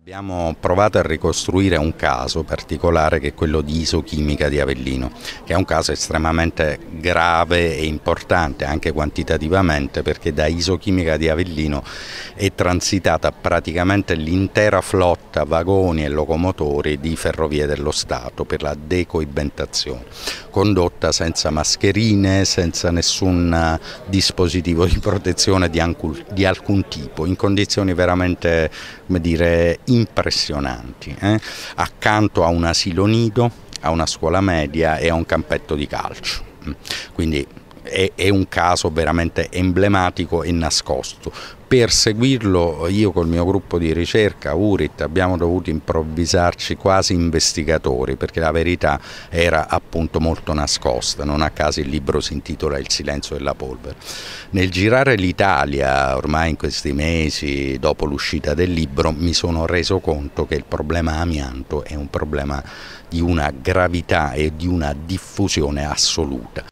Abbiamo provato a ricostruire un caso particolare che è quello di isochimica di Avellino, che è un caso estremamente grave e importante anche quantitativamente perché da isochimica di Avellino è transitata praticamente l'intera flotta vagoni e locomotori di Ferrovie dello Stato per la decoibentazione, condotta senza mascherine, senza nessun dispositivo di protezione di alcun, tipo, in condizioni veramente come dire, impressionanti, eh? accanto a un asilo nido, a una scuola media e a un campetto di calcio. Mm. Quindi è, è un caso veramente emblematico e nascosto. Per seguirlo io col mio gruppo di ricerca, URIT, abbiamo dovuto improvvisarci quasi investigatori perché la verità era appunto molto nascosta, non a caso il libro si intitola Il silenzio della polvere. Nel girare l'Italia ormai in questi mesi dopo l'uscita del libro mi sono reso conto che il problema amianto è un problema di una gravità e di una diffusione assoluta.